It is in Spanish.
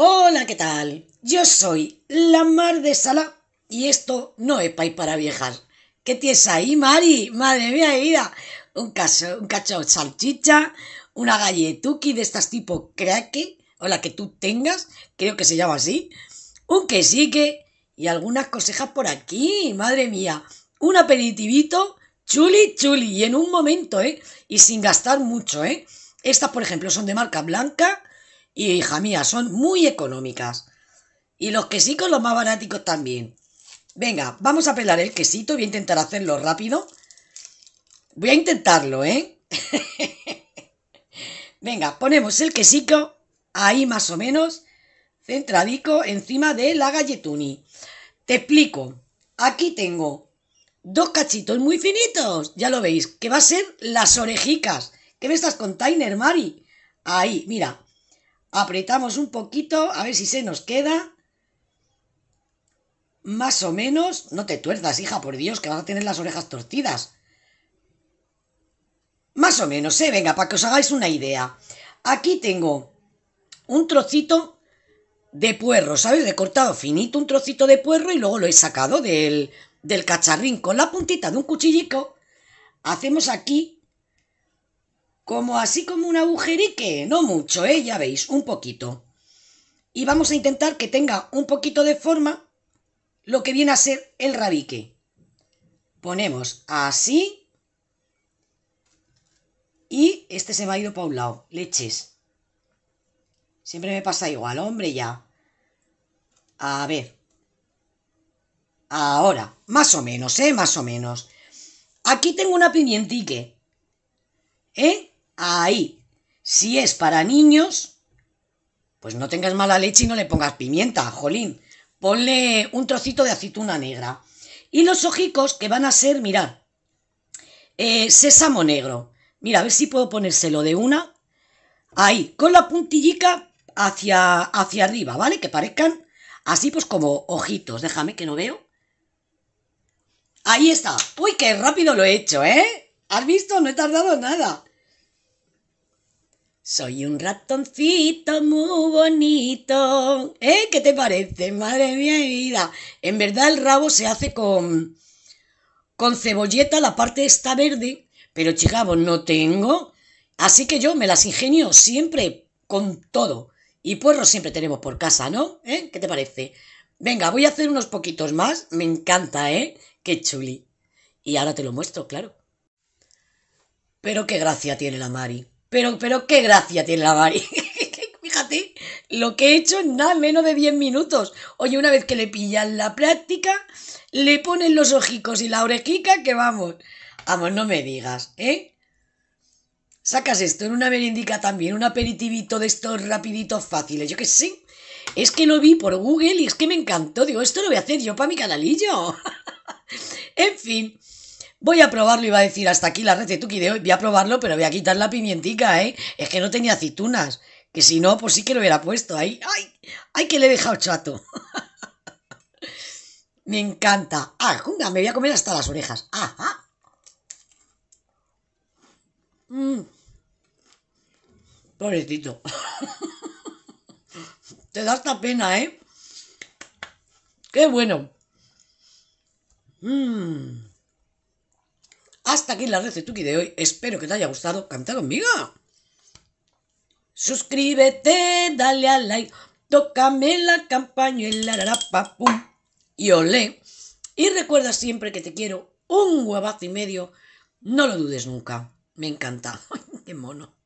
Hola, ¿qué tal? Yo soy la Mar de Sala y esto no es país para viajar. ¿Qué tienes ahí, Mari? Madre mía de vida. Un, caso, un cacho de salchicha, una galletuki de estas tipo craque, o la que tú tengas, creo que se llama así. Un quesique y algunas cosejas por aquí, madre mía. Un aperitivito chuli chuli y en un momento, ¿eh? Y sin gastar mucho, ¿eh? Estas, por ejemplo, son de marca blanca y hija mía, son muy económicas. Y los quesicos los más baráticos también. Venga, vamos a pelar el quesito. Voy a intentar hacerlo rápido. Voy a intentarlo, ¿eh? Venga, ponemos el quesito ahí más o menos, centradico encima de la galletuni. Te explico. Aquí tengo dos cachitos muy finitos, ya lo veis, que va a ser las orejicas. ¿Qué me estás con Tainer, Mari? Ahí, mira, apretamos un poquito, a ver si se nos queda. Más o menos, no te tuerdas, hija, por Dios, que vas a tener las orejas torcidas. Más o menos, ¿eh? Venga, para que os hagáis una idea. Aquí tengo un trocito de puerro, ¿sabes? He cortado finito, un trocito de puerro y luego lo he sacado del, del cacharrín con la puntita de un cuchillico. Hacemos aquí como así como un agujerique, no mucho, ¿eh? Ya veis, un poquito. Y vamos a intentar que tenga un poquito de forma lo que viene a ser el rabique. Ponemos así. Y este se me ha ido para un lado. Leches. Siempre me pasa igual, hombre, ya. A ver. Ahora, más o menos, ¿eh? Más o menos. Aquí tengo una pimientique. ¿Eh? Ahí. Si es para niños, pues no tengas mala leche y no le pongas pimienta, jolín. Ponle un trocito de aceituna negra. Y los ojicos que van a ser, mirad, eh, sésamo negro. Mira, a ver si puedo ponérselo de una. Ahí, con la puntillica hacia, hacia arriba, ¿vale? Que parezcan así pues como ojitos. Déjame que no veo. Ahí está. Uy, qué rápido lo he hecho, ¿eh? ¿Has visto? No he tardado nada. Soy un ratoncito muy bonito. ¿Eh? ¿Qué te parece? Madre mía vida. En verdad el rabo se hace con, con cebolleta, la parte está verde, pero chicos, pues no tengo. Así que yo me las ingenio siempre con todo. Y puerros siempre tenemos por casa, ¿no? ¿Eh? ¿Qué te parece? Venga, voy a hacer unos poquitos más. Me encanta, ¿eh? Qué chuli. Y ahora te lo muestro, claro. Pero qué gracia tiene la Mari. Pero, pero qué gracia tiene la Mari. Fíjate lo que he hecho en nada menos de 10 minutos. Oye, una vez que le pillan la práctica, le ponen los ojicos y la orejica, que vamos. Vamos, no me digas, ¿eh? Sacas esto en una merindica también, un aperitivito de estos rapiditos fáciles, yo que sé. Es que lo vi por Google y es que me encantó. Digo, esto lo voy a hacer yo para mi canalillo. en fin, voy a probarlo, iba a decir, hasta aquí la red de hoy, voy a probarlo, pero voy a quitar la pimientica, ¿eh? Es que no tenía aceitunas, que si no, pues sí que lo hubiera puesto ahí. ¡Ay! ¡Ay, que le he dejado chato! me encanta. ¡Ah, junga! Me voy a comer hasta las orejas. ¡Ajá! Ah, ah. mm. Pobrecito. Te da esta pena, ¿eh? ¡Qué bueno! Mmm. Hasta aquí la recetuki de hoy. Espero que te haya gustado. Canta conmigo. Suscríbete, dale al like, tócame la campañuela, y la, y olé. Y recuerda siempre que te quiero un huevazo y medio. No lo dudes nunca. Me encanta. ¡Qué mono!